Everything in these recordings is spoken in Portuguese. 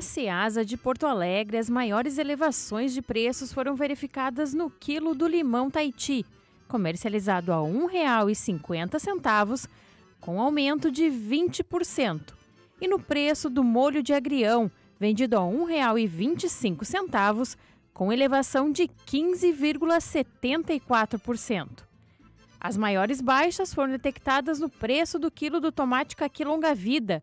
Na Ceasa de Porto Alegre, as maiores elevações de preços foram verificadas no quilo do limão Taiti, comercializado a R$ 1,50, com aumento de 20%, e no preço do molho de agrião, vendido a R$ 1,25, com elevação de 15,74%. As maiores baixas foram detectadas no preço do quilo do tomate caqui longa-vida,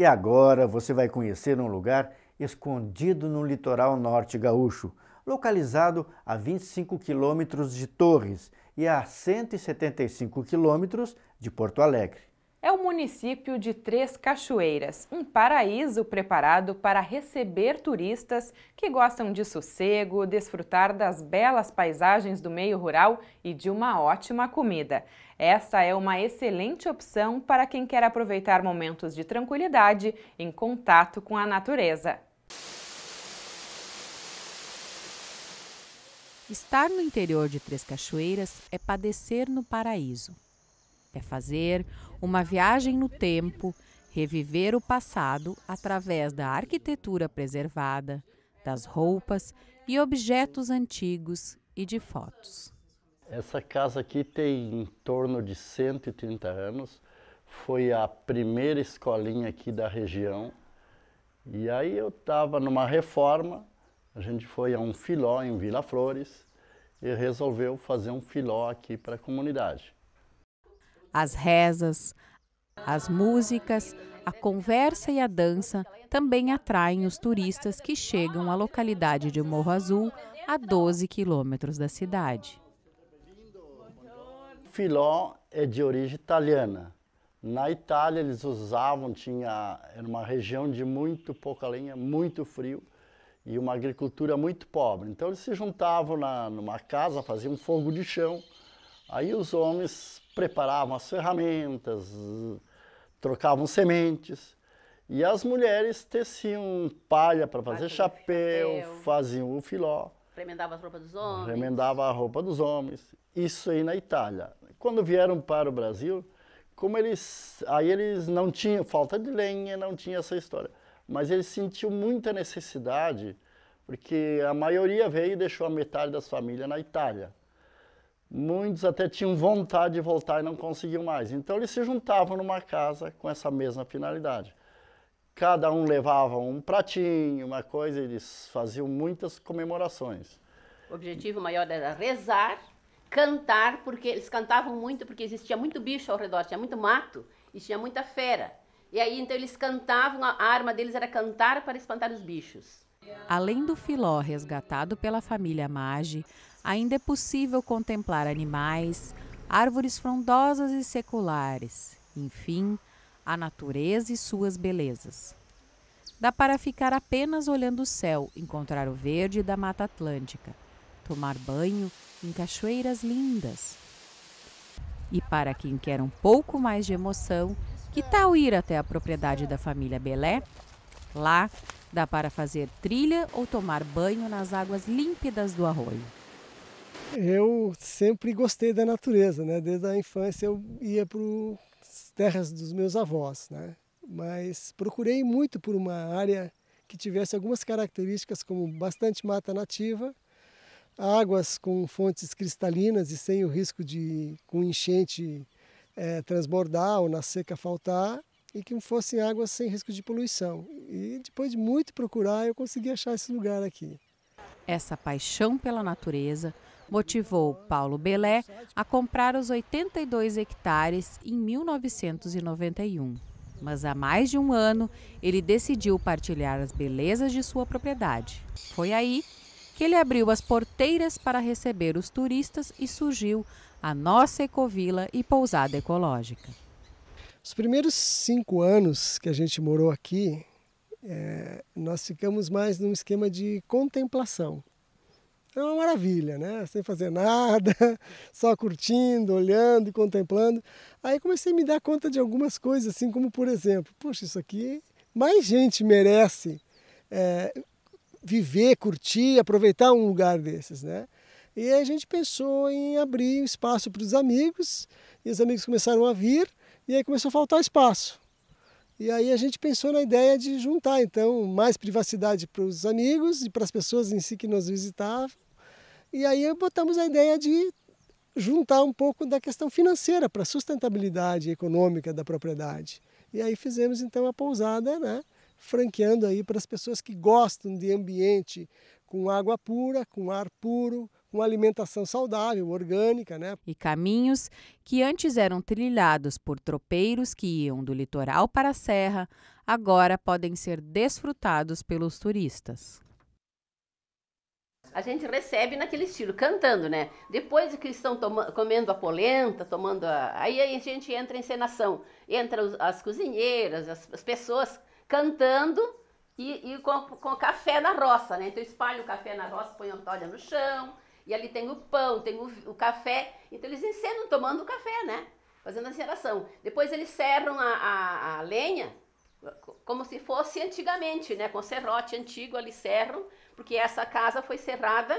E agora você vai conhecer um lugar escondido no litoral norte gaúcho, localizado a 25 quilômetros de Torres e a 175 quilômetros de Porto Alegre. É o município de Três Cachoeiras, um paraíso preparado para receber turistas que gostam de sossego, desfrutar das belas paisagens do meio rural e de uma ótima comida. Essa é uma excelente opção para quem quer aproveitar momentos de tranquilidade em contato com a natureza. Estar no interior de Três Cachoeiras é padecer no paraíso. É fazer uma viagem no tempo, reviver o passado através da arquitetura preservada, das roupas e objetos antigos e de fotos. Essa casa aqui tem em torno de 130 anos. Foi a primeira escolinha aqui da região. E aí eu estava numa reforma, a gente foi a um filó em Vila Flores e resolveu fazer um filó aqui para a comunidade. As rezas, as músicas, a conversa e a dança também atraem os turistas que chegam à localidade de Morro Azul, a 12 quilômetros da cidade filó é de origem italiana. Na Itália eles usavam, tinha era uma região de muito pouca lenha, muito frio e uma agricultura muito pobre. Então eles se juntavam na, numa casa, faziam fogo de chão. Aí os homens preparavam as ferramentas, trocavam sementes e as mulheres teciam palha para fazer chapéu, chapéu, faziam o filó remendava a roupa dos homens? Remendava a roupa dos homens. Isso aí na Itália. Quando vieram para o Brasil, como eles. Aí eles não tinham falta de lenha, não tinha essa história. Mas eles sentiu muita necessidade, porque a maioria veio e deixou a metade das famílias na Itália. Muitos até tinham vontade de voltar e não conseguiam mais. Então eles se juntavam numa casa com essa mesma finalidade cada um levava um pratinho, uma coisa, eles faziam muitas comemorações. O objetivo maior era rezar, cantar, porque eles cantavam muito, porque existia muito bicho ao redor, tinha muito mato e tinha muita fera. E aí então eles cantavam, a arma deles era cantar para espantar os bichos. Além do filó resgatado pela família Mage, ainda é possível contemplar animais, árvores frondosas e seculares, enfim, a natureza e suas belezas. Dá para ficar apenas olhando o céu, encontrar o verde da Mata Atlântica, tomar banho em cachoeiras lindas. E para quem quer um pouco mais de emoção, que tal ir até a propriedade da família Belé? Lá dá para fazer trilha ou tomar banho nas águas límpidas do arroio. Eu sempre gostei da natureza, né? Desde a infância eu ia para as terras dos meus avós, né? Mas procurei muito por uma área que tivesse algumas características como bastante mata nativa, águas com fontes cristalinas e sem o risco de com enchente é, transbordar ou na seca faltar e que fossem águas sem risco de poluição. E depois de muito procurar, eu consegui achar esse lugar aqui. Essa paixão pela natureza motivou Paulo Belé a comprar os 82 hectares em 1991. Mas há mais de um ano, ele decidiu partilhar as belezas de sua propriedade. Foi aí que ele abriu as porteiras para receber os turistas e surgiu a nossa Ecovila e Pousada Ecológica. Os primeiros cinco anos que a gente morou aqui, é, nós ficamos mais num esquema de contemplação. É uma maravilha, né? Sem fazer nada, só curtindo, olhando e contemplando. Aí comecei a me dar conta de algumas coisas, assim como, por exemplo, poxa, isso aqui mais gente merece é, viver, curtir, aproveitar um lugar desses, né? E a gente pensou em abrir um espaço para os amigos, e os amigos começaram a vir, e aí começou a faltar espaço. E aí a gente pensou na ideia de juntar, então, mais privacidade para os amigos e para as pessoas em si que nos visitavam. E aí botamos a ideia de juntar um pouco da questão financeira para a sustentabilidade econômica da propriedade. E aí fizemos então a pousada, né? franqueando aí para as pessoas que gostam de ambiente com água pura, com ar puro, uma alimentação saudável, orgânica, né? E caminhos que antes eram trilhados por tropeiros que iam do litoral para a serra, agora podem ser desfrutados pelos turistas. A gente recebe naquele estilo, cantando, né? Depois que estão comendo a polenta, tomando a... Aí a gente entra em encenação. Entra as cozinheiras, as, as pessoas cantando e, e com, com, café na roça, né? Então espalha o café na roça, põe a toalha no chão e ali tem o pão, tem o, o café. Então eles encenam tomando o café, né? Fazendo a geração. Depois eles serram a, a, a lenha como se fosse antigamente, né? Com serrote antigo ali serram, porque essa casa foi serrada,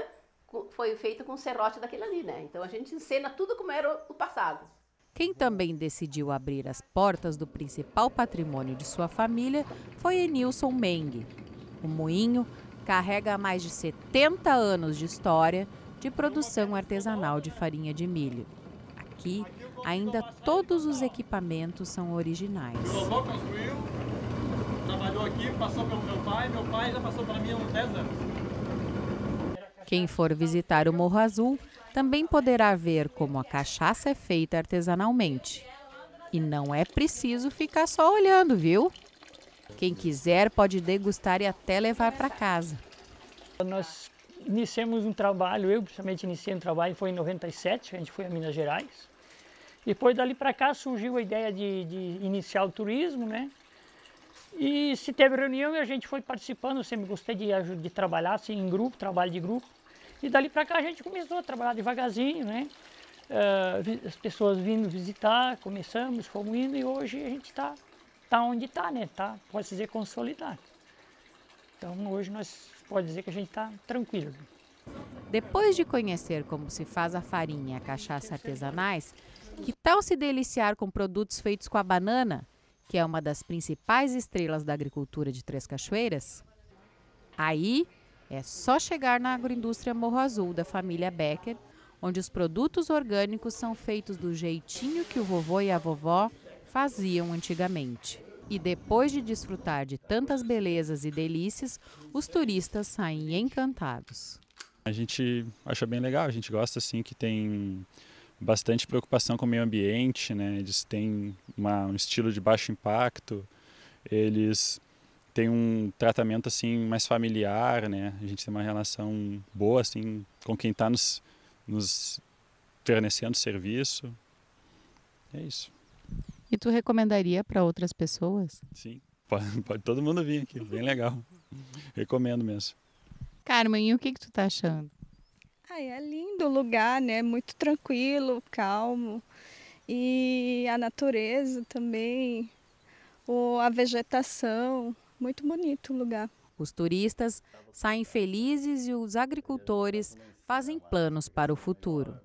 foi feita com serrote daquele ali, né? Então a gente encena tudo como era o passado. Quem também decidiu abrir as portas do principal patrimônio de sua família foi Enilson Meng. O moinho carrega mais de 70 anos de história de produção artesanal de farinha de milho. Aqui, ainda todos os equipamentos são originais. Meu avô construiu, trabalhou aqui, passou pelo meu pai, meu pai já passou para mim há uns 10 anos. Quem for visitar o Morro Azul também poderá ver como a cachaça é feita artesanalmente. E não é preciso ficar só olhando, viu? Quem quiser pode degustar e até levar para casa. Nós iniciamos um trabalho, eu principalmente iniciei um trabalho, foi em 97, a gente foi a Minas Gerais. Depois dali para cá surgiu a ideia de, de, iniciar o turismo, né? E se teve reunião e a gente foi participando, eu sempre gostei de, de trabalhar assim, em grupo, trabalho de grupo. E dali para cá a gente começou a trabalhar devagarzinho, né? Uh, as pessoas vindo visitar, começamos, fomos indo e hoje a gente está tá onde está, né? Tá, pode dizer, consolidado. Então hoje nós pode dizer que a gente está tranquilo. Depois de conhecer como se faz a farinha e a cachaça artesanais, que tal se deliciar com produtos feitos com a banana, que é uma das principais estrelas da agricultura de Três Cachoeiras? Aí é só chegar na agroindústria Morro Azul da família Becker, onde os produtos orgânicos são feitos do jeitinho que o vovô e a vovó faziam antigamente e depois de desfrutar de tantas belezas e delícias, os turistas saem encantados. A gente acha bem legal, a gente gosta assim que tem bastante preocupação com o meio ambiente, né? Eles têm uma, um estilo de baixo impacto, eles têm um tratamento assim mais familiar, né? A gente tem uma relação boa assim com quem está nos, nos fornecendo serviço. É isso. E tu recomendaria para outras pessoas? Sim, pode, pode, todo mundo vir aqui, bem legal. Recomendo mesmo. Carmen, e o que, que tu tá achando? Ai, é lindo o lugar, né? Muito tranquilo, calmo. E a natureza também, o, a vegetação, muito bonito o lugar. Os turistas saem felizes e os agricultores fazem planos para o futuro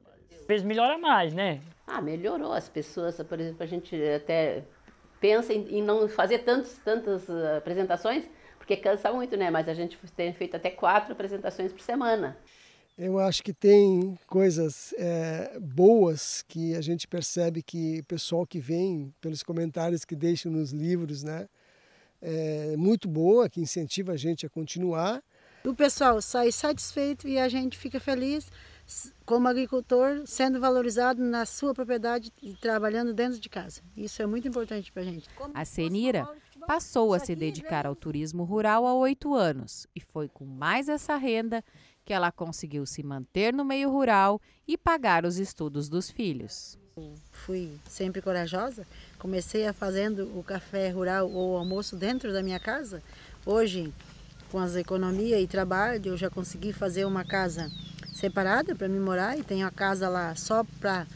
peso melhora mais, né? Ah, melhorou as pessoas, por exemplo, a gente até pensa em, em não fazer tantos, tantas ah, apresentações, porque cansa muito, né? Mas a gente tem feito até quatro apresentações por semana. Eu acho que tem coisas é, boas que a gente percebe que o pessoal que vem, pelos comentários que deixam nos livros, né? É muito boa, que incentiva a gente a continuar. O pessoal sai satisfeito e a gente fica feliz como agricultor, sendo valorizado na sua propriedade e trabalhando dentro de casa. Isso é muito importante para a gente. A Senira passou a se dedicar né? ao turismo rural há oito anos e foi com mais essa renda que ela conseguiu se manter no meio rural e pagar os estudos dos filhos. Fui sempre corajosa, comecei a fazendo o café rural ou o almoço dentro da minha casa. Hoje, com as economias e trabalho, eu já consegui fazer uma casa separada para me morar e tenho a casa lá só para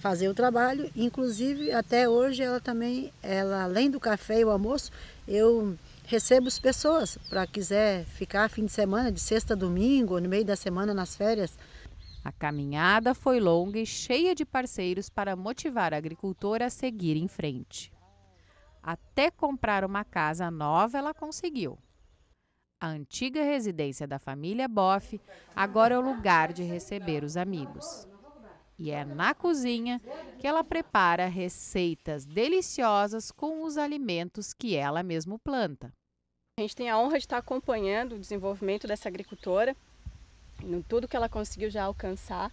fazer o trabalho. Inclusive, até hoje ela também, ela além do café e o almoço, eu recebo as pessoas para quiser ficar fim de semana, de sexta a domingo, no meio da semana nas férias. A caminhada foi longa e cheia de parceiros para motivar a agricultora a seguir em frente. Até comprar uma casa nova ela conseguiu. A antiga residência da família Boff agora é o lugar de receber os amigos. E é na cozinha que ela prepara receitas deliciosas com os alimentos que ela mesma planta. A gente tem a honra de estar acompanhando o desenvolvimento dessa agricultora, em tudo que ela conseguiu já alcançar.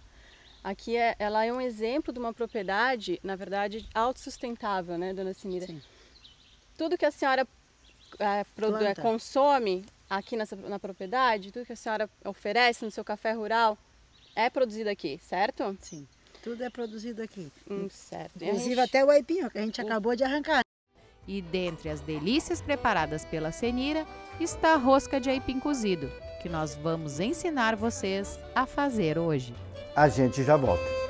Aqui é, ela é um exemplo de uma propriedade, na verdade, autossustentável, né, dona Cimira? Sim. Tudo que a senhora é, produ, consome, aqui nessa, na propriedade, tudo que a senhora oferece no seu café rural é produzido aqui, certo? Sim. Tudo é produzido aqui. Hum, certo. Inclusive gente... até o aipim que a gente acabou de arrancar. E dentre as delícias preparadas pela Senira está a rosca de aipim cozido, que nós vamos ensinar vocês a fazer hoje. A gente já volta.